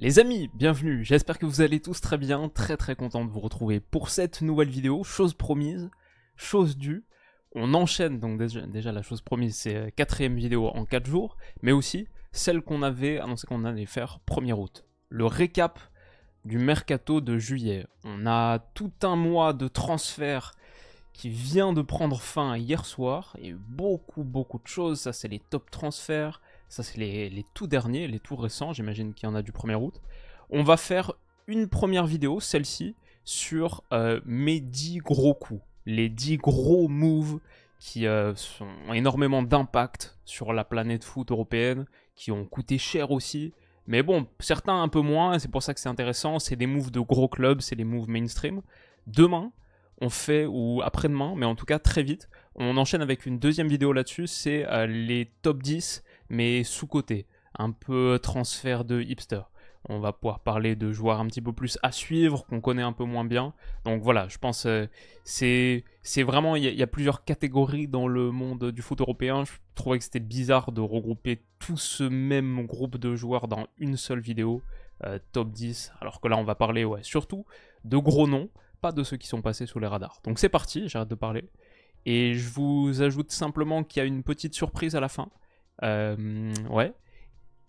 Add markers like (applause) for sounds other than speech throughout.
Les amis, bienvenue, j'espère que vous allez tous très bien, très très content de vous retrouver pour cette nouvelle vidéo, chose promise, chose due. On enchaîne donc déjà, la chose promise, c'est euh, quatrième vidéo en 4 jours, mais aussi celle qu'on avait annoncé qu'on allait faire 1er août. Le récap du mercato de juillet. On a tout un mois de transfert qui vient de prendre fin hier soir, et beaucoup beaucoup de choses, ça c'est les top transferts, ça, c'est les, tout derniers, les tout récents. J'imagine qu'il y en a du 1er août. On va faire une première vidéo, celle-ci, sur euh, mes 10 gros coups. Les 10 gros moves qui euh, ont énormément d'impact sur la planète foot européenne, qui ont coûté cher aussi. Mais bon, certains un peu moins, c'est pour ça que c'est intéressant. C'est des moves de gros clubs, c'est les moves mainstream. Demain, on fait, ou après-demain, mais en tout cas très vite, on enchaîne avec une deuxième vidéo là-dessus, c'est euh, les top 10 mais sous-côté, un peu transfert de hipster. On va pouvoir parler de joueurs un petit peu plus à suivre, qu'on connaît un peu moins bien. Donc voilà, je pense euh, c'est vraiment il y, a plusieurs catégories dans le monde du foot européen. Je trouvais que c'était bizarre de regrouper tout ce même groupe de joueurs dans une seule vidéo euh, top 10. Alors que là, on va parler ouais surtout de gros noms, pas de ceux qui sont passés sous les radars. Donc c'est parti, j'arrête de parler. Et je vous ajoute simplement qu'il y a une petite surprise à la fin. Euh, ouais.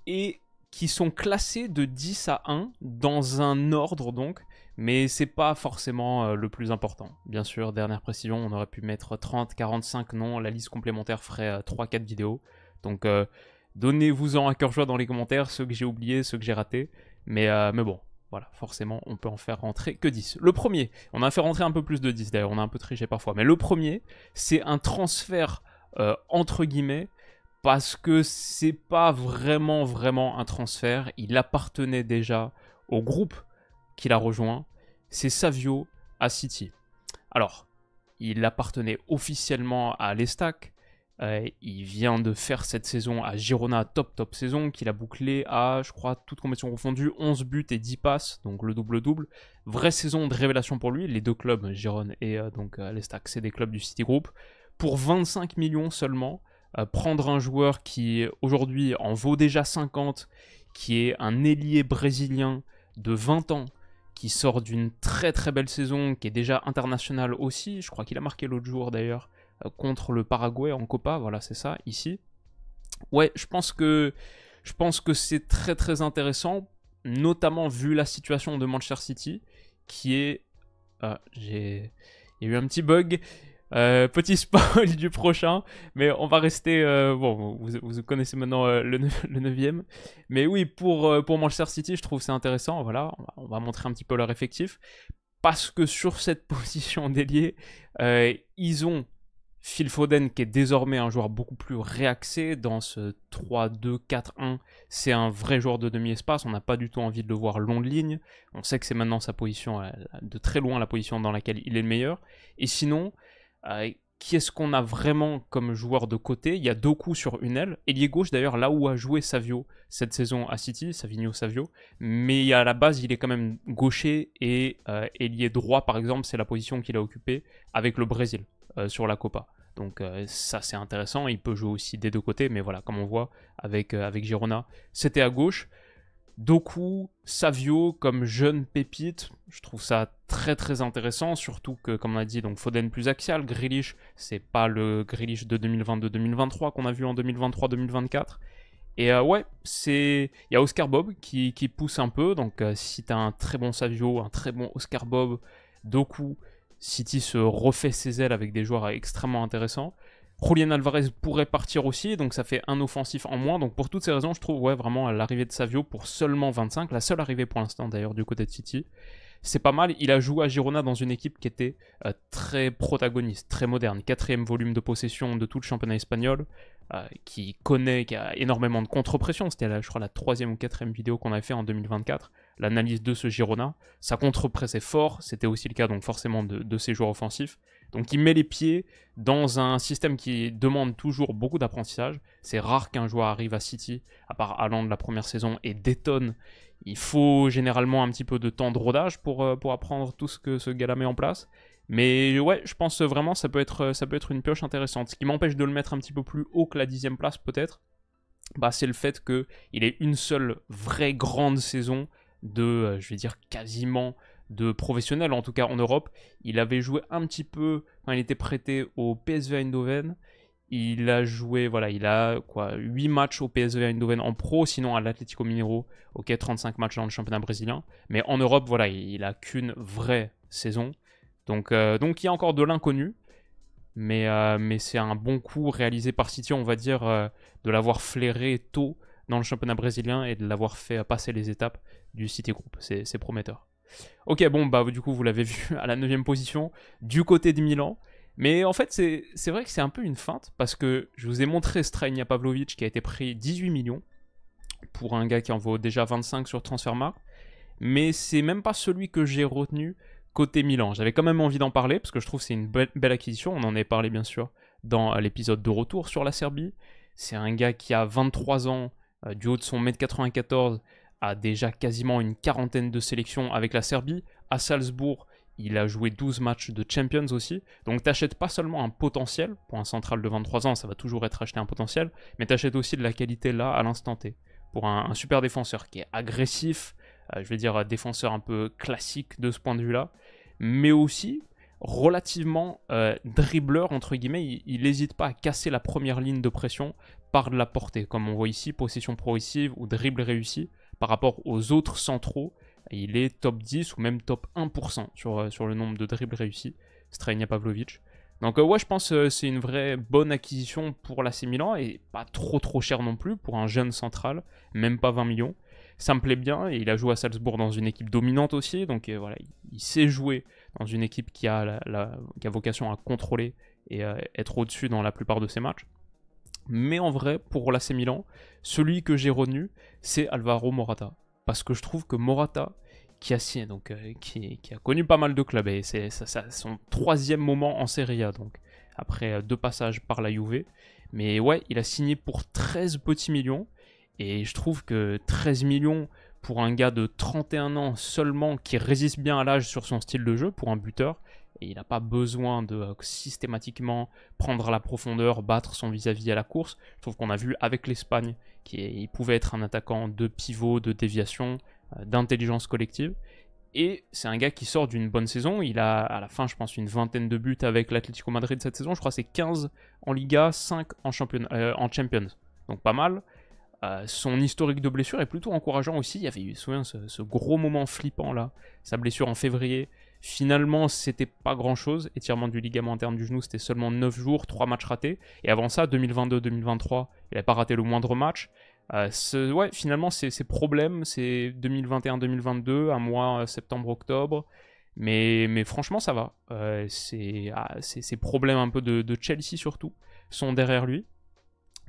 Et qui sont classés de 10 à 1 dans un ordre donc, mais c'est pas forcément euh, le plus important. Bien sûr, dernière précision, on aurait pu mettre 30, 45 noms, la liste complémentaire ferait 3-4 euh, vidéos. Donc donnez-vous-en à cœur joie dans les commentaires ceux que j'ai oubliés, ceux que j'ai ratés, mais, mais bon. Voilà, forcément, on peut en faire rentrer que 10. Le premier, on a fait rentrer un peu plus de 10 d'ailleurs, on a un peu triché parfois, mais le premier, c'est un transfert entre guillemets parce que c'est pas vraiment vraiment un transfert. Il appartenait déjà au groupe qu'il a rejoint. C'est Savio à City. Alors, il appartenait officiellement à l'Estac. Euh, il vient de faire cette saison à Girona, top top saison, qu'il a bouclé à, je crois, toutes compétition confondues, 11 buts et 10 passes, donc le double-double. Vraie saison de révélation pour lui, les deux clubs, Girona et euh, donc euh, l'Estac, c'est des clubs du City Group. Pour 25 millions seulement, euh, prendre un joueur qui aujourd'hui en vaut déjà 50, qui est un ailier brésilien de 20 ans, qui sort d'une très très belle saison, qui est déjà international aussi, je crois qu'il a marqué l'autre jour d'ailleurs, euh, contre le Paraguay en Copa, voilà c'est ça, ici. Ouais, je pense que, je pense que c'est très très intéressant, notamment vu la situation de Manchester City, qui est... Ah, j'ai... eu un petit bug, euh, petit spoil (laughs) du prochain, mais on va rester. Euh, bon, vous, connaissez maintenant euh, le, 9 Mais oui, pour, pour Manchester City, je trouve c'est intéressant. Voilà, on va, on va, montrer un petit peu leur effectif. Parce que sur cette (laughs) position d'ailier, ils ont Phil Foden qui est désormais un joueur beaucoup plus réaxé dans ce 3-2-4-1. C'est un vrai joueur de demi-espace. On n'a pas du tout envie de le voir long de ligne. On sait que c'est maintenant sa position, de très loin la position dans laquelle il est le meilleur. Et sinon. Euh, qui est-ce qu'on a vraiment comme joueur de côté Il y a deux coups sur une aile. Ailier gauche, d'ailleurs, là où a joué Savio cette saison à City, Savinho Savio. Mais à la base, il est quand même gaucher et euh, ailier droit, par exemple, c'est la position qu'il a occupé avec le Brésil euh, sur la Copa. Donc ça, c'est intéressant. Il peut jouer aussi des deux côtés, mais voilà, comme on voit avec, avec Girona, c'était à gauche. Doku, Savio comme jeune pépite, je trouve ça très très intéressant, surtout que comme on a dit, donc Foden plus axial, Grealish, c'est pas le Grealish de 2022-2023 qu'on a vu en 2023-2024. Et euh, ouais, c'est il y a Oscar Bob qui, pousse un peu, donc euh, si t'as un très bon Savio, un très bon Oscar Bob, Doku, City se refait ses ailes avec des joueurs extrêmement intéressants. Julian Alvarez pourrait partir aussi, donc ça fait un offensif en moins. Donc pour toutes ces raisons, je trouve ouais, vraiment à l'arrivée de Savio pour seulement 25, la seule arrivée pour l'instant d'ailleurs du côté de City, c'est pas mal. Il a joué à Girona dans une équipe qui était euh, très protagoniste, très moderne, quatrième volume de possession de tout le championnat espagnol, euh, qui connaît, qui a énormément de contre-pression. C'était, je crois, la troisième ou quatrième vidéo qu'on avait fait en 2024, l'analyse de ce Girona. sa contre est fort, c'était aussi le cas donc forcément de, de ses joueurs offensifs. Donc il met les pieds dans un système qui demande toujours beaucoup d'apprentissage. C'est rare qu'un joueur arrive à City, à part allant de la première saison, et détonne. Il faut généralement un petit peu de temps de rodage pour, euh, pour apprendre tout ce que ce gars-là met en place. Mais ouais, je pense vraiment ça peut être, ça peut être une pioche intéressante. Ce qui m'empêche de le mettre un petit peu plus haut que la dixième place peut-être, bah, c'est le fait qu'il ait une seule vraie grande saison de, euh, je vais dire, quasiment de professionnel, en tout cas en Europe. Il avait joué un petit peu, il était prêté au PSV Eindhoven. Il a joué, voilà, il a quoi, 8 matchs au PSV Eindhoven en pro, sinon à l'Atlético Mineiro, ok, 35 matchs dans le championnat brésilien. Mais en Europe, voilà, il a qu'une vraie saison. Donc, euh, donc il y a encore de l'inconnu. Mais, euh, mais c'est un bon coup réalisé par City, on va dire, euh, de l'avoir flairé tôt dans le championnat brésilien et de l'avoir fait passer les étapes du City Group. C'est prometteur. Ok, bon, bah du coup, vous l'avez vu (laughs) à la 9 position du côté de Milan. Mais en fait, c'est vrai que c'est un peu une feinte parce que je vous ai montré Strania Pavlovic qui a été pris 18 millions pour un gars qui en vaut déjà 25 sur Transfermarkt. Mais c'est même pas celui que j'ai retenu côté Milan. J'avais quand même envie d'en parler parce que je trouve c'est une belle, acquisition. On en est parlé bien sûr dans l'épisode de retour sur la Serbie. C'est un gars qui a 23 ans, euh, du haut de son 1m94, a déjà quasiment une quarantaine de sélections avec la Serbie. À Salzbourg, il a joué 12 matchs de Champions aussi. Donc t'achètes pas seulement un potentiel, pour un central de 23 ans, ça va toujours être acheté un potentiel, mais tu t'achètes aussi de la qualité là à l'instant T. Pour un, super défenseur qui est agressif, euh, je vais dire défenseur un peu classique de ce point de vue-là, mais aussi relativement euh, dribbleur, entre guillemets, il n'hésite pas à casser la première ligne de pression par de la portée, comme on voit ici, possession progressive ou dribble réussi par rapport aux autres centraux, il est top 10 ou même top 1% sur, euh, sur le nombre de dribbles réussis, Strania Pavlovic. Donc euh, ouais, je pense que euh, c'est une vraie bonne acquisition pour l'AC Milan et pas trop trop cher non plus pour un jeune central, même pas 20 millions. Ça me plaît bien et il a joué à Salzbourg dans une équipe dominante aussi, donc voilà, il, sait jouer dans une équipe qui a, la, qui a vocation à contrôler et être au-dessus dans la plupart de ses matchs mais en vrai, pour l'AC Milan, celui que j'ai retenu, c'est Alvaro Morata. Parce que je trouve que Morata, qui a, donc, euh, qui, a connu pas mal de clubs, et c'est son troisième moment en Serie A, donc, après euh, deux passages par la Juve. Mais ouais, il a signé pour 13 petits millions, et je trouve que 13 millions pour un gars de 31 ans seulement qui résiste bien à l'âge sur son style de jeu, pour un buteur, et il n'a pas besoin de euh, systématiquement prendre la profondeur, battre son vis-à-vis à la course. Sauf qu'on a vu avec l'Espagne qu'il pouvait être un attaquant de pivot, de déviation, euh, d'intelligence collective. Et c'est un gars qui sort d'une bonne saison. Il a à la fin, je pense, une vingtaine de buts avec l'Atlético Madrid cette saison. Je crois c'est 15 en Liga, 5 euh, en, Champions. Donc pas mal. son historique de blessure est plutôt encourageant aussi. Il y avait eu, ce, gros moment flippant là, sa blessure en février, Finalement, c'était pas grand chose. Étirement du ligament interne du genou, c'était seulement 9 jours, 3 matchs ratés. Et avant ça, 2022-2023, il n'a pas raté le moindre match. Euh, ouais, finalement, ces problèmes, c'est 2021-2022, un mois euh, septembre-octobre. Mais, mais, franchement, ça va. Euh, ces ah, problèmes un peu de, Chelsea, surtout, sont derrière lui.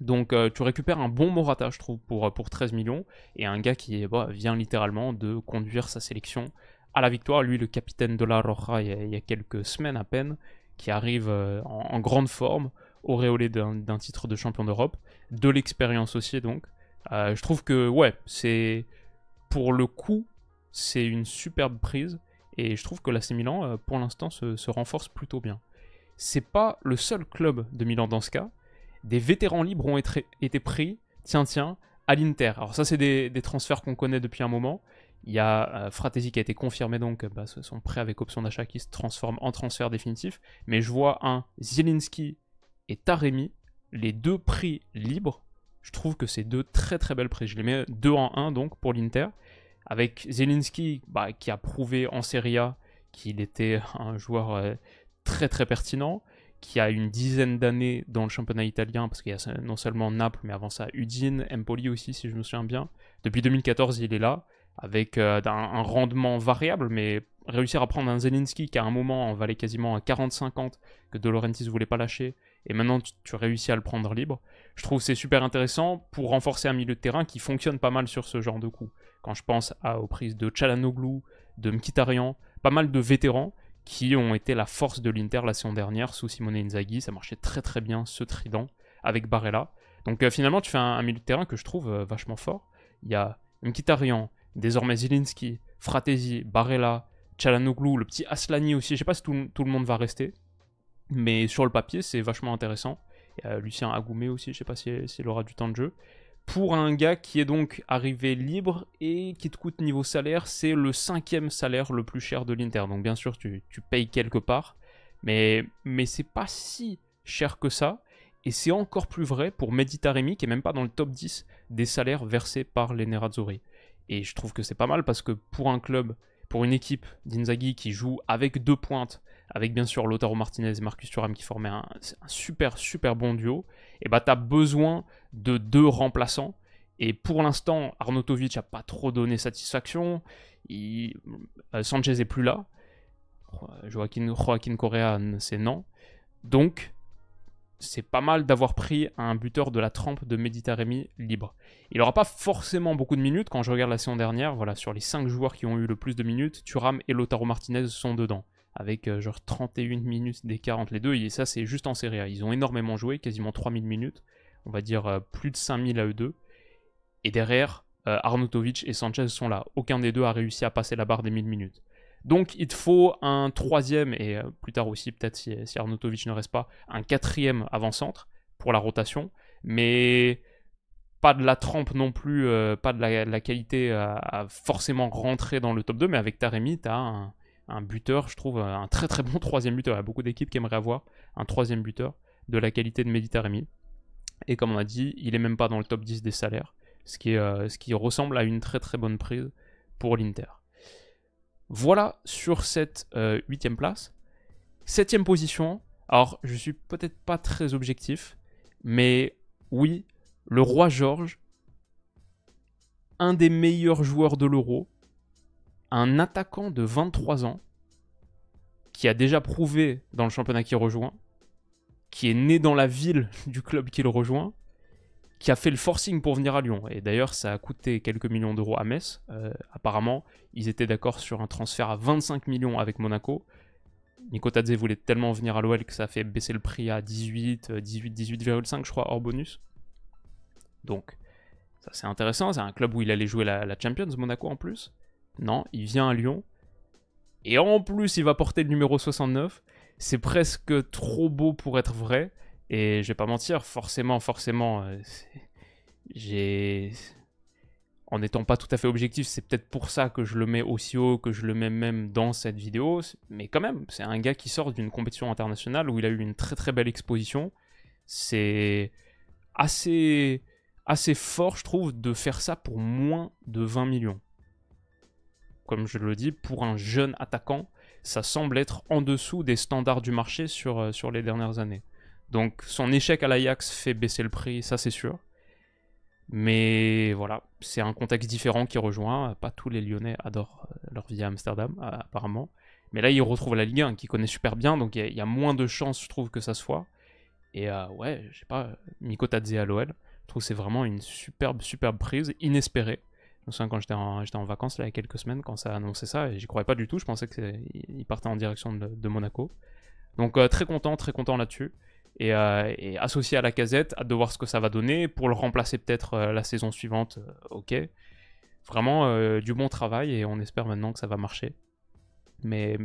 Donc tu récupères un bon Morata, je trouve, pour, pour 13 millions, et un gars qui bah, vient littéralement de conduire sa sélection à la victoire. Lui, le capitaine de la Roja, il y a, quelques semaines à peine, qui arrive euh, en, grande forme, auréolé d'un titre de champion d'Europe, de l'expérience aussi donc. Euh, je trouve que, ouais, c'est. Pour le coup, c'est une superbe prise. Et je trouve que l'AC Milan, euh, pour l'instant, se, renforce plutôt bien. C'est pas le seul club de Milan dans ce cas. Des vétérans libres ont été, pris, tiens, tiens, à l'Inter. Alors, ça, c'est des transferts qu'on connaît depuis un moment. Il y a euh, Fratesi qui a été confirmé donc bah, son prêts avec option d'achat qui se transforme en transfert définitif. Mais je vois un Zielinski et Taremi, les deux prix libres. Je trouve que c'est deux très très belles prix. Je les mets deux en un donc pour l'Inter. Avec Zielinski bah, qui a prouvé en Serie A qu'il était un joueur euh, très très pertinent, qui a une dizaine d'années dans le championnat italien, parce qu'il y a non seulement Naples, mais avant ça Udine, Empoli aussi si je me souviens bien. Depuis 2014 il est là avec euh, un, rendement variable, mais réussir à prendre un Zelinski qui à un moment en valait quasiment à 40-50, que De Laurentiis voulait pas lâcher, et maintenant tu, réussis à le prendre libre, je trouve c'est super intéressant pour renforcer un milieu de terrain qui fonctionne pas mal sur ce genre de coup. Quand je pense aux prises de Chalanoglu, de Mkhitaryan, pas mal de vétérans qui ont été la force de l'Inter la saison dernière sous Simone Inzaghi, ça marchait très très bien ce trident avec Barella. Donc euh, finalement tu fais un, milieu de terrain que je trouve euh, vachement fort. Il y a Mkhitaryan, Désormais Zilinski, Fratesi, Barella, Chalanoglu, le petit Aslani aussi. Je sais pas si tout, le monde va rester. Mais sur le papier, c'est vachement intéressant. Il y a Lucien Agoumé aussi, je sais pas s'il aura du temps de jeu. Pour un gars qui est donc arrivé libre et qui te coûte niveau salaire, c'est le cinquième salaire le plus cher de l'Inter. Donc bien sûr, tu, payes quelque part. Mais, mais c'est pas si cher que ça. Et c'est encore plus vrai pour Meditaremi, qui est même pas dans le top 10 des salaires versés par les Nerazzurri. Et je trouve que c'est pas mal parce que pour un club, pour une équipe d'Inzaghi qui joue avec deux pointes, avec bien sûr Lautaro Martinez et Marcus Thuram qui formaient un, super super bon duo, et eh bah ben, t'as besoin de deux remplaçants. Et pour l'instant, Arnautovic n'a pas trop donné satisfaction. Euh, Sanchez est plus là. Joaquin, Joaquin Correa, c'est non. Donc, c'est pas mal d'avoir pris un buteur de la trempe de Méditerranée libre. Il n'aura pas forcément beaucoup de minutes. Quand je regarde la saison dernière, voilà, sur les 5 joueurs qui ont eu le plus de minutes, Turam et Lotaro Martinez sont dedans. Avec euh, genre 31 minutes des 40, les deux. Et ça, c'est juste en série A. Ils ont énormément joué, quasiment 3000 minutes. On va dire euh, plus de 5000 à eux deux. Et derrière, euh, et Sanchez sont là. Aucun des deux a réussi à passer la barre des 1000 minutes. Donc il te faut un troisième, et euh, plus tard aussi peut-être si, si ne reste pas, un quatrième avant-centre pour la rotation, mais pas de la trempe non plus, euh, pas de la, qualité à, forcément rentrer dans le top 2, mais avec Taremi, tu as un, buteur, je trouve, un très très bon troisième buteur. Il y a beaucoup d'équipes qui aimeraient avoir un troisième buteur de la qualité de Mehdi Et comme on a dit, il est même pas dans le top 10 des salaires, euh, ce qui ressemble à une très très bonne prise pour l'Inter. Voilà sur cette euh, huitième place. Septième position. Alors, je suis peut-être pas très objectif, mais oui, le roi Georges, un des meilleurs joueurs de l'euro, un attaquant de 23 ans, qui a déjà prouvé dans le championnat qu'il rejoint, qui est né dans la ville (laughs) du club qu'il rejoint, qui a fait le forcing pour venir à Lyon. Et d'ailleurs, ça a coûté quelques millions d'euros à Metz. Euh, apparemment, ils étaient d'accord sur un transfert à 25 millions avec Monaco. Nico Tadze voulait tellement venir à l'OL que ça a fait baisser le prix à 18, 18, 18,5 je crois, hors bonus. Donc, ça c'est intéressant, c'est un club où il allait jouer la, la Champions Monaco en plus. Non, il vient à Lyon. Et en plus, il va porter le numéro 69. C'est presque trop beau pour être vrai. Et je vais pas mentir, forcément, forcément, euh, j'ai. En n'étant pas tout à fait objectif, c'est peut-être pour ça que je le mets aussi haut, que je le mets même dans cette vidéo. Mais quand même, c'est un gars qui sort d'une compétition internationale où il a eu une très très belle exposition. C'est assez, assez fort, je trouve, de faire ça pour moins de 20 millions. Comme je le dis, pour un jeune attaquant, ça semble être en dessous des standards du marché sur, euh, sur les dernières années. Donc son échec à l'Ajax fait baisser le prix, ça c'est sûr. Mais voilà, c'est un contexte différent qui rejoint. Pas tous les Lyonnais adorent euh, leur vie à Amsterdam, apparemment. Mais là, il retrouve la Ligue 1, qu'il connaît super bien, donc il y, a moins de chances, je trouve, que ça se Et euh, ouais, je sais pas, Miko à l'OL, je trouve que c'est vraiment une superbe, superbe prise, inespérée. Je me souviens quand j'étais en, en, vacances, là, il y a quelques semaines, quand ça a annoncé ça, et j'y croyais pas du tout, je pensais qu'il partait en direction de, Monaco. Donc euh, très content, très content là-dessus. Euh, et, associé à la casette, à de voir ce que ça va donner pour le remplacer peut-être euh, la saison suivante. Euh, ok. Vraiment du bon travail et on espère maintenant que ça va marcher. Mais,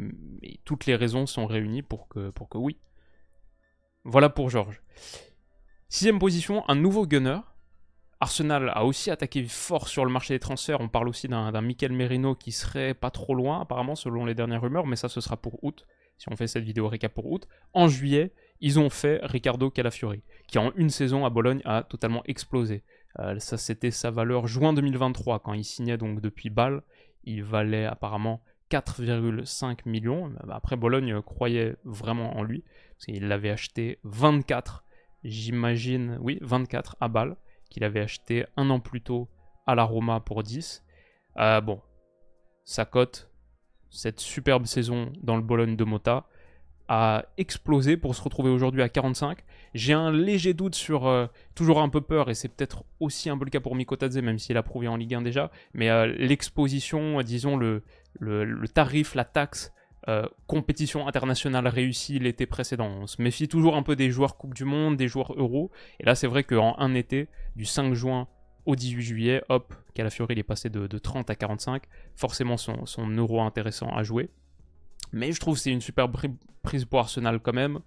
toutes les raisons sont réunies pour que, pour que oui. Voilà pour Georges. Sixième position, un nouveau gunner. Arsenal a aussi attaqué fort sur le marché des transferts. On parle aussi d'un Michael Merino qui serait pas trop loin, apparemment, selon les dernières rumeurs, mais ça, ce sera pour août. Si on fait cette vidéo récap pour août. En juillet, ils ont fait Ricardo Calafiori, qui en une saison à Bologne a totalement explosé. Euh, ça, c'était sa valeur juin 2023, quand il signait donc depuis Bâle. Il valait apparemment 4,5 millions. Après, Bologne croyait vraiment en lui, parce qu'il l'avait acheté 24, j'imagine, oui, 24 à Bâle, qu'il avait acheté un an plus tôt à la Roma pour 10. Euh, bon, sa cote, cette superbe saison dans le Bologne de Mota, a explosé pour se retrouver aujourd'hui à 45. J'ai un léger doute sur, euh, toujours un peu peur, et c'est peut-être aussi un peu le cas pour Mikotadze, même s'il a prouvé en Ligue 1 déjà, mais euh, l'exposition, euh, disons le, le, tarif, la taxe, compétition internationale réussie l'été précédent. On se méfie toujours un peu des joueurs Coupe du Monde, des joueurs Euro, et là c'est vrai qu'en un été, du 5 juin au 18 juillet, hop, Calafiori il est passé de, de 30 à 45, forcément son euro intéressant à jouer. Mais je trouve c'est une super prise pour Arsenal quand même.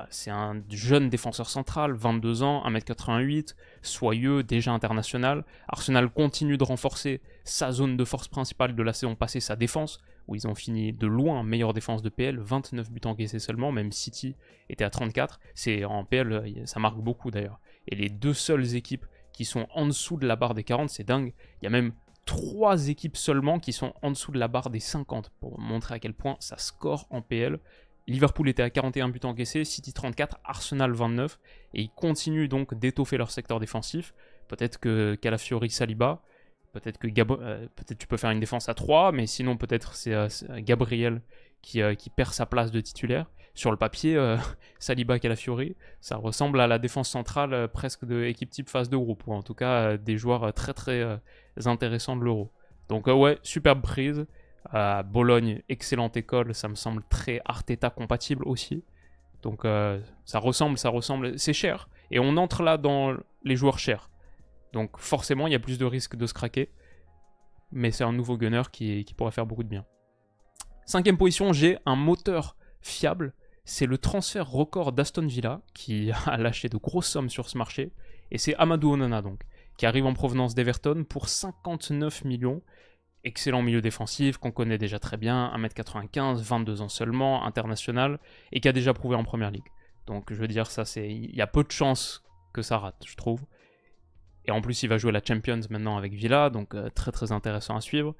Euh, c'est un jeune défenseur central, 22 ans, 1m88, soyeux, déjà international. Arsenal continue de renforcer sa zone de force principale de la saison passée, sa défense, où ils ont fini de loin meilleure défense de PL, 29 buts encaissés seulement, même City était à 34. C'est en PL, euh, ça marque beaucoup d'ailleurs. Et les deux seules équipes qui sont en dessous de la barre des 40, c'est dingue. Il y a même trois équipes seulement qui sont en dessous de la barre des 50 pour montrer à quel point ça score en PL. Liverpool était à 41 buts encaissés, City 34, Arsenal 29 et ils continuent donc d'étoffer leur secteur défensif. Peut-être que Calafiori Saliba, peut-être que euh, peut-être tu peux faire une défense à 3 mais sinon peut-être c'est euh, euh, Gabriel euh, qui, perd sa place de titulaire. Sur le papier, euh, la (laughs) Calafiori, ça ressemble à la défense centrale euh, presque de équipe type phase de groupe, ou en tout cas euh, des joueurs très très intéressants de l'Euro. Donc ouais, superbe prise. Bologne, excellente école, ça me semble très Arteta compatible aussi. Donc ça ressemble, ça ressemble, c'est cher. Et on entre là dans les joueurs chers. Donc forcément, il y a plus de risques de se craquer. Mais c'est un nouveau gunner qui pourrait faire beaucoup de bien. Cinquième position, j'ai un moteur fiable. C'est le transfert record d'Aston Villa qui (laughs) a lâché de grosses sommes sur ce marché. Et c'est Amadou Onana donc, qui arrive en provenance d'Everton pour 59 millions. Excellent milieu défensif qu'on connaît déjà très bien, 1m95, 22 ans seulement, international, et qui a déjà prouvé en première ligue. Donc je veux dire, ça c'est. Il y a peu de chances que ça rate, je trouve. Et en plus, il va jouer la Champions maintenant avec Villa, donc euh, très très intéressant à suivre.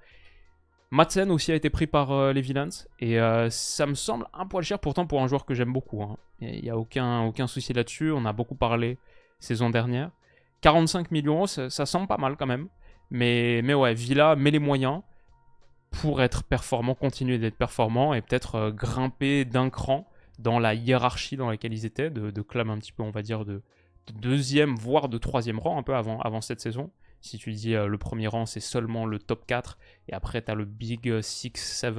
Madsen aussi a été pris par euh, les Villains. Et euh, ça me semble un poil cher pourtant pour un joueur que j'aime beaucoup. Hein. Il n'y a aucun, aucun souci là-dessus. On a beaucoup parlé saison dernière. 45 millions, ça, ça semble pas mal quand même. Mais, mais ouais, Villa met les moyens pour être performant, continuer d'être performant et peut-être euh, grimper d'un cran dans la hiérarchie dans laquelle ils étaient, de, de un petit peu, on va dire, de, de, deuxième, voire de troisième rang un peu avant, avant cette saison. Si tu dis euh, le premier rang, c'est seulement le top 4, et après tu as le Big 6, 7.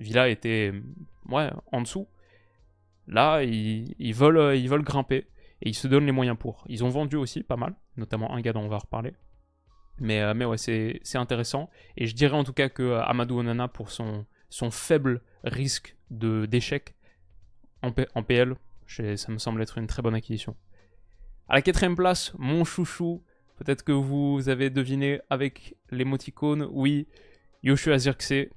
Villa était mm, ouais, en dessous. Là, ils, ils, veulent, euh, ils veulent grimper et ils se donnent les moyens pour. Ils ont vendu aussi pas mal, notamment un gars dont on va reparler. Mais, euh, mais ouais, c'est intéressant. Et je dirais en tout cas que Amadou Onana, pour son, son faible risque d'échec en, en, PL, ça me semble être une très bonne acquisition. À la quatrième place, mon chouchou, Peut-être que vous avez deviné avec l'émoticône, oui, Yoshua Zirkse,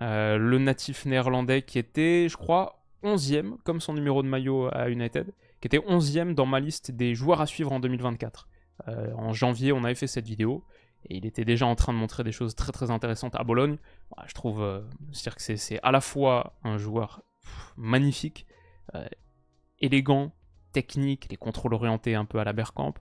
euh, le natif néerlandais qui était, je crois, 11e, comme son numéro de maillot à United, qui était 11e dans ma liste des joueurs à suivre en 2024. Euh, en janvier, on avait fait cette vidéo, et il était déjà en train de montrer des choses très très intéressantes à Bologne. je trouve, euh, cest à la fois un joueur magnifique, euh, élégant, technique, les contrôles orientés un peu à la Bergkamp,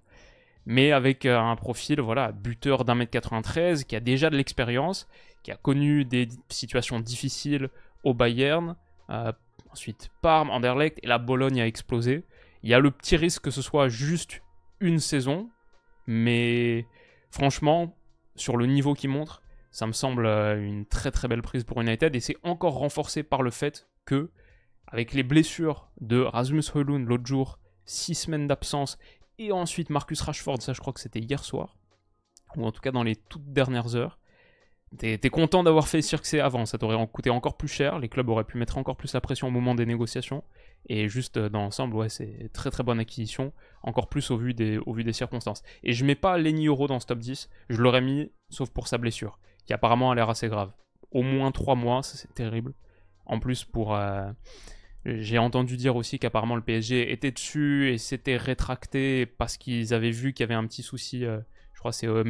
mais avec euh, un profil voilà, buteur d'un mètre 93, qui a déjà de l'expérience, qui a connu des situations difficiles au Bayern, euh, ensuite Parme, Anderlecht, et la Bologne a explosé. Il y a le petit risque que ce soit juste une saison, mais franchement, sur le niveau qu'il montre, ça me semble euh, une très très belle prise pour United, et c'est encore renforcé par le fait que, avec les blessures de Rasmus Højlund l'autre jour, 6 semaines d'absence et ensuite Marcus Rashford, ça je crois que c'était hier soir, ou en tout cas dans les toutes dernières heures. T'es content d'avoir fait succès avant, ça t'aurait coûté encore plus cher, les clubs auraient pu mettre encore plus la pression au moment des négociations, et juste euh, dans l'ensemble, ouais, c'est très très bonne acquisition, encore plus au vu des, au vu des circonstances. Et je mets pas Lenny Euro dans ce top 10, je l'aurais mis, sauf pour sa blessure, qui apparemment a l'air assez grave. Au moins 3 mois, c'est terrible. En plus, pour, euh, j'ai entendu dire aussi qu'apparemment le PSG était dessus et s'était rétracté parce qu'ils avaient vu qu'il y avait un petit souci, euh, je crois c'est euh,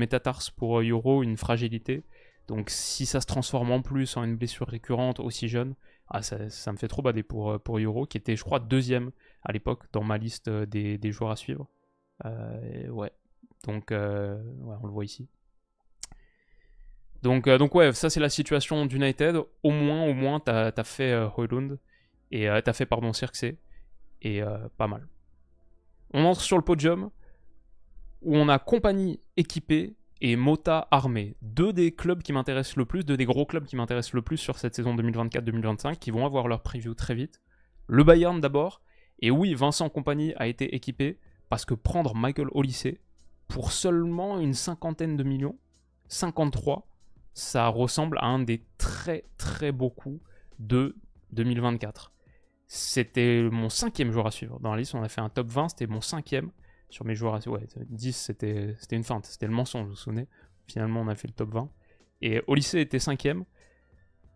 pour Euro, une fragilité. Donc si ça se transforme en plus en une blessure récurrente aussi jeune, ah, ça, me fait trop bader pour, euh, pour Euro, qui était je crois deuxième à l'époque dans ma liste euh, des, joueurs à suivre. ouais, donc ouais, on le voit ici. Donc, donc ouais, ça c'est la situation d'United. Au moins, au moins, t'as as fait Hoylund et euh, t'as fait par bon cirque Et euh, pas mal. On entre sur le podium où on a compagnie équipée et Mota armée. Deux des clubs qui m'intéressent le plus, deux des gros clubs qui m'intéressent le plus sur cette saison 2024-2025, qui vont avoir leur preview très vite. Le Bayern d'abord. Et oui, Vincent Compagnie a été équipé parce que prendre Michael Olyssée pour seulement une cinquantaine de millions, 53, ça ressemble à un des très très beaux coups de 2024. C'était mon cinquième joueur à suivre. Dans la liste, on a fait un top 20, c'était mon cinquième sur mes joueurs à suivre. Ouais, 10, c'était une feinte, c'était le mensonge, vous vous souvenez. Finalement, on a fait le top 20. Et au lycée, était cinquième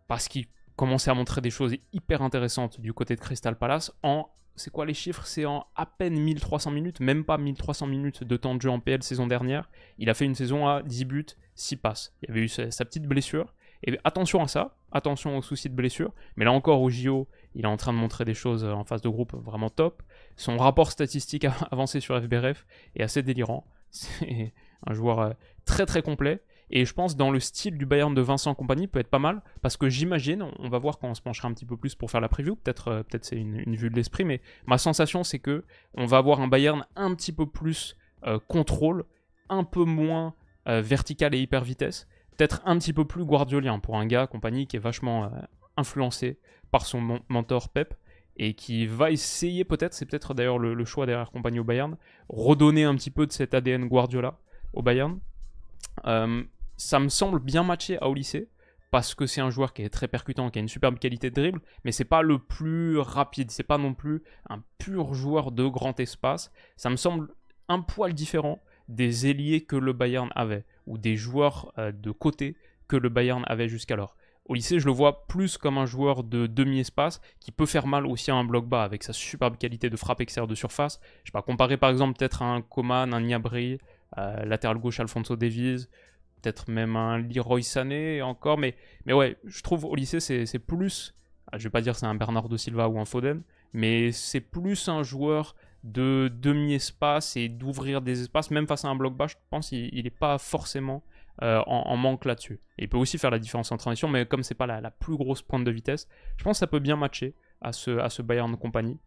parce qu'il commençait à montrer des choses hyper intéressantes du côté de Crystal Palace en c'est quoi les chiffres C'est en à peine 1300 minutes, même pas 1300 minutes de temps de jeu en PL saison dernière. Il a fait une saison à 10 buts, 6 passes. Il avait eu sa, petite blessure. Et attention à ça, attention aux soucis de blessure. Mais là encore, au JO, il est en train de montrer des choses euh, en face de groupe vraiment top. Son rapport statistique (laughs) avancé sur FBRF est assez délirant. (laughs) C'est un joueur euh, très très complet. Et je pense dans le style du Bayern de Vincent Compagnie peut être pas mal, parce que j'imagine, on va voir quand on se penchera un petit peu plus pour faire la preview, peut-être euh, peut c'est une, vue de l'esprit, mais ma sensation c'est que on va avoir un Bayern un petit peu plus contrôle, un peu moins vertical et hyper vitesse, peut-être un petit peu plus guardiolien pour un gars Compagnie qui est vachement influencé par son mentor Pep et qui va essayer peut-être, c'est peut-être d'ailleurs le, choix derrière Compagnie au Bayern, redonner un petit peu de cet ADN Guardiola au Bayern. Euh, ça me semble bien matché à lycée parce que c'est un joueur qui est très percutant, qui a une superbe qualité de dribble, mais c'est pas le plus rapide, c'est pas non plus un pur joueur de grand espace. Ça me semble un poil différent des ailiers que le Bayern avait ou des joueurs euh, de côté que le Bayern avait jusqu'alors. Au lycée, je le vois plus comme un joueur de demi-espace qui peut faire mal aussi à un bloc bas avec sa superbe qualité de frappe extérieure de surface. Je sais pas, comparer par exemple peut-être un Coman, un Niabri, euh, latéral gauche Alfonso Davies, peut-être même un Leroy Sané encore. Mais, mais ouais, je trouve au lycée, c'est plus, je vais pas dire c'est un de Silva ou un Foden, mais c'est plus un joueur de demi-espace et d'ouvrir des espaces, même face à un bloc bas, je pense qu'il n'est pas forcément euh, en, manque là-dessus. Il peut aussi faire la différence en transition, mais comme c'est pas la, plus grosse pointe de vitesse, je pense que ça peut bien matcher à ce, Bayern de compagnie.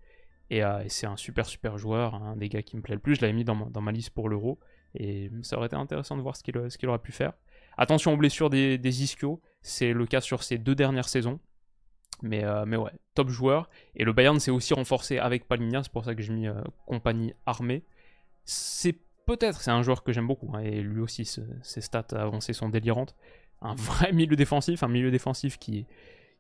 Euh, et, c'est un super super joueur, hein, un des gars qui me plaît le plus. Je l'avais mis dans ma, liste pour l'Euro, et ça aurait été intéressant de voir ce qu'il euh, aurait pu faire. Attention aux blessures des, des c'est le cas sur ces deux dernières saisons. Mais, mais ouais, top joueur. Et le Bayern s'est aussi renforcé avec Palinia c'est pour ça que j'ai mis compagnie armée. C'est peut-être, c'est un joueur que j'aime beaucoup, hein, et lui aussi, ses stats avancées sont délirantes. Un (laughs) vrai milieu défensif, un milieu défensif qui,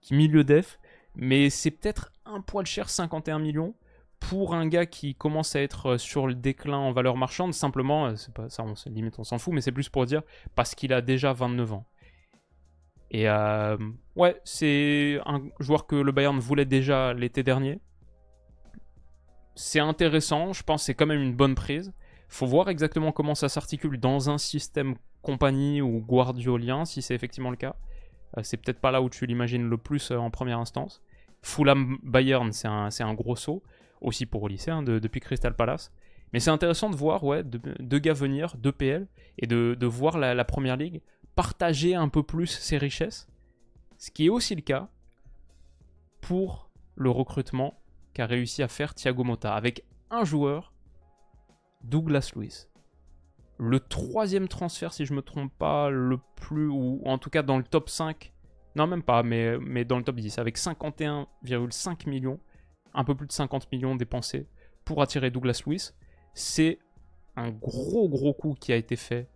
qui milieu def, mais c'est peut-être un poil cher, 51 millions, pour un gars qui commence à être sur le déclin en valeur marchande, simplement, euh, c'est pas ça, on, limite on s'en fout, mais c'est plus pour dire, parce qu'il a déjà 29 ans. Et euh, ouais, c'est un joueur que le Bayern voulait déjà l'été dernier. C'est intéressant, je pense que c'est quand même une bonne prise faut voir exactement comment ça s'articule dans un système compagnie ou guardiolien, si c'est effectivement le cas. Euh, c'est peut-être pas là où tu l'imagines le plus euh, en première instance. Fulham-Bayern, c'est un, un, gros saut, aussi pour au hein, depuis Crystal Palace. Mais c'est intéressant de voir ouais, deux de gars venir, deux PL, et de, de voir la, la, Première Ligue partager un peu plus ses richesses, ce qui est aussi le cas pour le recrutement qu'a réussi à faire Thiago Motta, avec un joueur Douglas Lewis. Le troisième transfert, si je me trompe pas, le plus, ou en tout cas dans le top 5, non même pas, mais, mais dans le top 10, avec 51,5 millions, un peu plus de 50 millions dépensés pour attirer Douglas Lewis, c'est un gros gros coup qui a été fait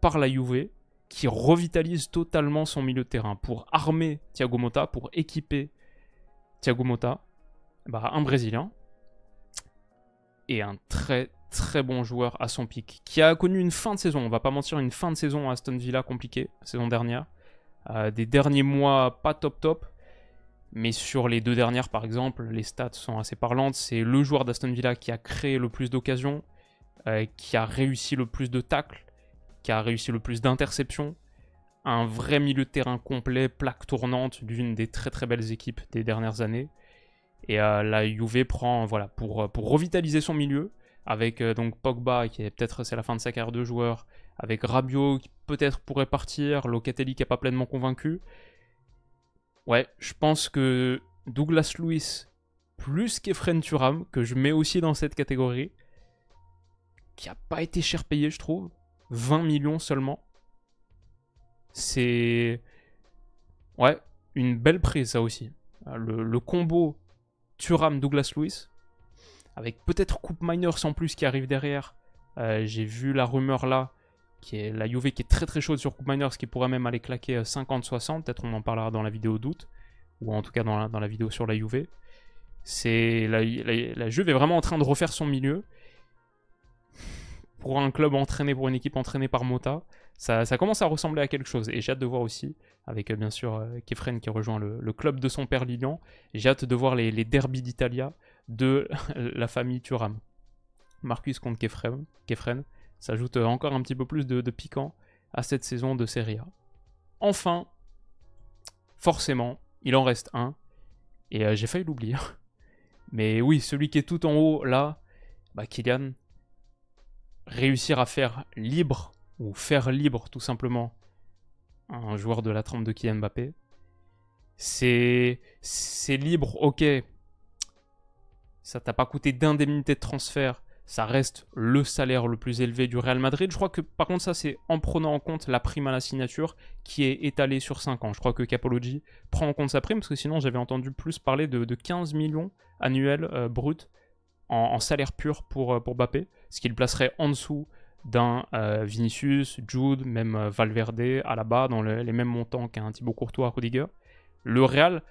par la Juve, qui revitalise totalement son milieu de terrain pour armer Thiago Motta, pour équiper Thiago Motta, bah, un Brésilien, et un très très bon joueur à son pic, qui a connu une fin de saison, on va pas mentir, une fin de saison à Aston Villa compliquée, saison dernière. Euh, des derniers mois pas top top, mais sur les deux dernières par exemple, les stats sont assez parlantes. C'est le joueur d'Aston Villa qui a créé le plus d'occasions, euh, qui a réussi le plus de tacles, qui a réussi le plus d'interceptions. Un vrai milieu de terrain complet, plaque tournante d'une des très très belles équipes des dernières années. Et euh, la UV prend, voilà, pour, pour revitaliser son milieu, avec euh, donc Pogba qui est peut-être c'est la fin de sa carrière de joueur, avec Rabiot qui peut-être pourrait partir, Locatelli qui n'est pas pleinement convaincu. Ouais, je pense que Douglas Lewis plus qu'Efren Turam que je mets aussi dans cette catégorie qui n'a pas été cher payé je trouve, 20 millions seulement. C'est ouais, une belle prise ça aussi. Euh, le, combo Turam Douglas Lewis, avec peut-être Coupe Miners en plus qui arrive derrière. Euh, j'ai vu la rumeur là, qui est la Juve qui est très très chaude sur Coupe Miners, qui pourrait même aller claquer 50-60, euh, peut-être on en parlera dans la vidéo d'août, ou en tout cas dans la, vidéo sur la Juve. C'est la, la, Juve est vraiment en train de refaire son milieu. Pour un club entraîné, pour une équipe entraînée par Mota, ça, commence à ressembler à quelque chose. Et j'ai hâte de voir aussi, avec euh, bien sûr Kefren qui rejoint le, club de son père Lilian, j'ai hâte de voir les, les d'Italia, de (laughs) la famille Turam Marcus contre Kefren, Kefren encore un petit peu plus de, piquant à cette saison de Serie A. Enfin, forcément, il en reste un, et euh, j'ai failli l'oublier. (laughs) Mais oui, celui qui est tout en haut, là, bah Kylian, réussir à faire libre, ou faire libre tout simplement, un joueur de la trempe de Kylian Mbappé, c'est libre, ok, ça t'a pas coûté d'indemnité de transfert, ça reste le salaire le plus élevé du Real Madrid. Je crois que par contre ça c'est en prenant en compte la prime à la signature qui est étalée sur 5 ans. Je crois que Capology prend en compte sa prime parce que sinon j'avais entendu plus parler de, 15 millions annuels euh, bruts en, salaire pur pour, euh, pour Bappé, ce qui le placerait en dessous d'un euh, Vinicius, Jude, même Valverde, à la bas, dans les mêmes montants qu'un Thibaut Courtois, Rudiger. Le Real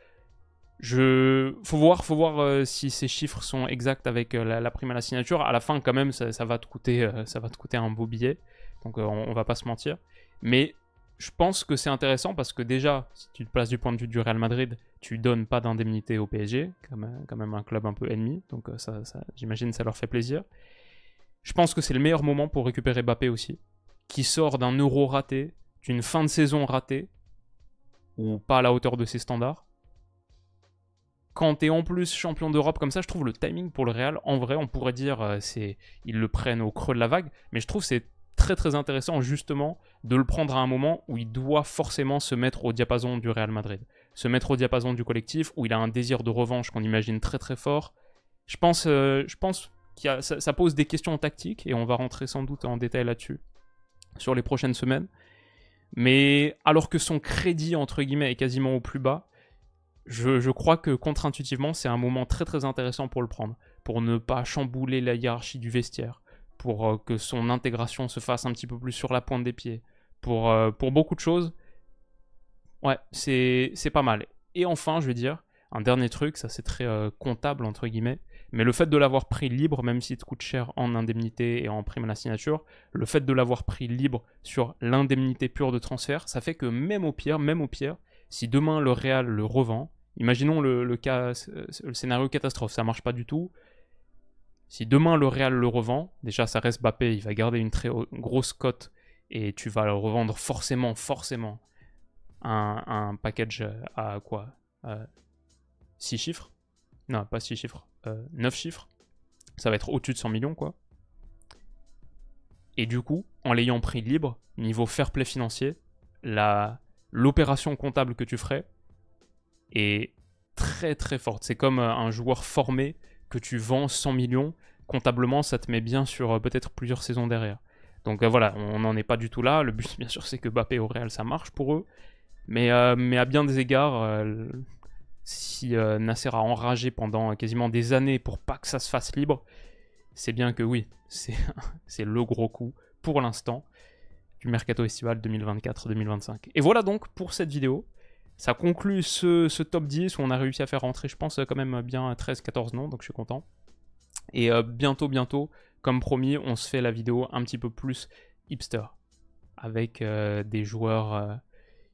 je... Faut voir, faut voir euh, si ces chiffres sont exacts avec euh, la, prime à la signature. À la fin, quand même, ça, va, te coûter, euh, ça va te coûter un beau billet. Donc, on, ne va pas se mentir. Mais je pense que c'est intéressant parce que déjà, si tu te places du point de vue du Real Madrid, tu donnes pas d'indemnité au PSG, quand même un club un peu ennemi. Donc, ça, ça j'imagine ça leur fait plaisir. Je pense que c'est le meilleur moment pour récupérer Mbappé aussi, qui sort d'un euro raté, d'une fin de saison ratée, ou pas à la hauteur de ses standards quand t'es en plus champion d'Europe comme ça, je trouve le timing pour le Real, en vrai, on pourrait dire euh, c'est ils le prennent au creux de la vague, mais je trouve c'est très très intéressant justement de le prendre à un moment où il doit forcément se mettre au diapason du Real Madrid, se mettre au diapason du collectif, où il a un désir de revanche qu'on imagine très très fort. Je pense, euh, je pense que ça, ça, pose des questions tactiques et on va rentrer sans doute en détail là-dessus sur les prochaines semaines. Mais alors que son crédit entre guillemets est quasiment au plus bas, je, crois que contre-intuitivement, c'est un moment très très intéressant pour le prendre, pour ne pas chambouler la hiérarchie du vestiaire, pour euh, que son intégration se fasse un petit peu plus sur la pointe des pieds, pour, euh, beaucoup de choses. Ouais, c'est pas mal. Et enfin, je vais dire, un dernier truc, ça c'est très euh, comptable entre guillemets, mais le fait de l'avoir pris libre, même s'il te coûte cher en indemnité et en prime à la signature, le fait de l'avoir pris libre sur l'indemnité pure de transfert, ça fait que même au pire, même au pire, si demain le Real le revend, Imaginons le, cas, euh, le scénario catastrophe, ça marche pas du tout. Si demain le Real le revend, déjà ça reste Bappé, il va garder une très grosse cote et tu vas le revendre forcément, forcément un, package euh, à quoi 6 euh, chiffres Non, pas 6 chiffres, 9 chiffres. Ça va être au-dessus de 100 millions quoi. Et du coup, en l'ayant pris libre, niveau fair play financier, l'opération comptable que tu ferais, est très très forte. C'est comme euh, un joueur formé que tu vends 100 millions, comptablement ça te met bien sur euh, peut-être plusieurs saisons derrière. Donc euh, voilà, on n'en est pas du tout là. Le but (laughs) bien sûr c'est que Bappé au Real ça marche pour eux. Mais, mais à bien des égards, si Nasser a enragé pendant quasiment des années pour pas que ça se fasse libre, c'est bien que oui, (laughs) c'est le gros coup pour l'instant du mercato estival 2024-2025. Et voilà donc pour cette vidéo. Ça conclut ce, top 10 où on a réussi à faire rentrer, je pense, quand même bien 13-14 noms, donc je suis content. Et euh, bientôt, bientôt, comme promis, on se fait la vidéo un petit peu plus hipster, avec euh, des joueurs euh,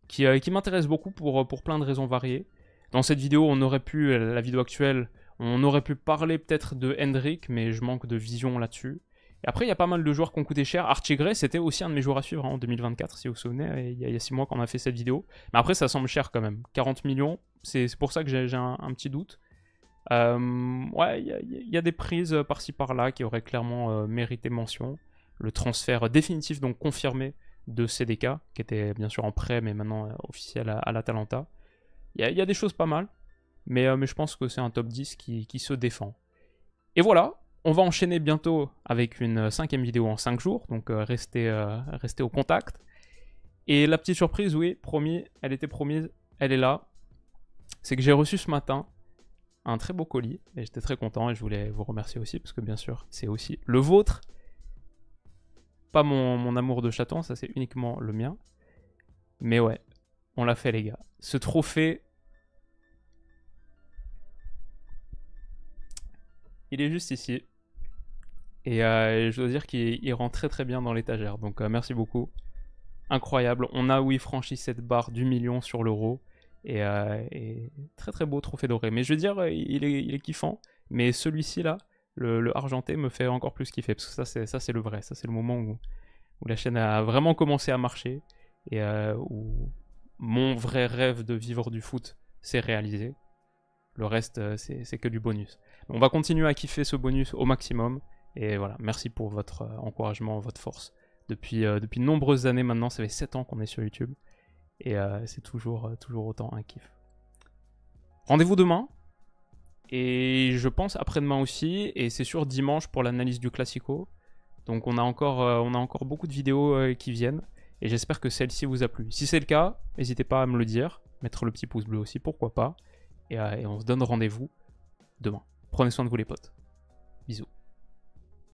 qui, m'intéressent beaucoup pour, pour plein de raisons variées. Dans cette vidéo, on aurait pu, la vidéo actuelle, on aurait pu parler peut-être de Hendrik, mais je manque de vision là-dessus après, il y a pas mal de joueurs qui ont coûté cher. Archie Gray, c'était aussi un de mes joueurs à suivre hein, en 2024, si vous vous souvenez. Il y a 6 mois qu'on a fait cette vidéo. Mais après, ça semble cher quand même. 40 millions, c'est pour ça que j'ai un, petit doute. Euh, ouais, il y, a des prises euh, par-ci par-là qui auraient clairement euh, mérité mention. Le transfert définitif, donc confirmé, de CDK, qui était bien sûr en prêt, mais maintenant officiel à, l'Atalanta. Il y, y, a des choses pas mal, mais, je pense que c'est un top 10 qui se défend. Et voilà, on va enchaîner bientôt avec une euh, cinquième vidéo en cinq jours, donc euh, euh, restez, au contact. Et la petite surprise, oui, promis, elle était promise, elle est là. C'est que j'ai reçu ce matin un très beau colis et j'étais très content et je voulais vous remercier aussi parce que bien sûr c'est aussi le vôtre. Pas mon, mon amour de chaton, ça c'est uniquement le mien. Mais ouais, on l'a fait les gars. Ce trophée, il est juste ici. Et, euh, je dois dire qu'il rend très très bien dans l'étagère. Donc euh, merci beaucoup. Incroyable. On a, oui, franchi cette barre du million sur l'euro. Et, euh, très très beau trophée doré. Mais je veux dire, il est, kiffant. Mais celui-ci là, le, argenté, me fait encore plus kiffer. Parce que ça, c'est le vrai. Ça, c'est le moment où, où la chaîne a vraiment commencé à marcher. Et où mon vrai rêve de vivre du foot s'est réalisé. Le reste, c'est que du bonus. On va continuer à kiffer ce bonus au maximum. Et voilà, merci pour votre euh, encouragement, votre force. Depuis, euh, depuis de nombreuses années maintenant, ça fait 7 ans qu'on est sur YouTube. Et euh, c'est toujours, toujours autant un kiff. Rendez-vous demain. Et je pense après-demain aussi. Et c'est sûr dimanche pour l'analyse du Classico. Donc on a encore, on a encore beaucoup de vidéos qui viennent. Et j'espère que celle-ci vous a plu. Si c'est le cas, n'hésitez pas à me le dire. Mettre le petit pouce bleu aussi, pourquoi pas. et on se donne rendez-vous demain. Prenez soin de vous les potes. Bisous.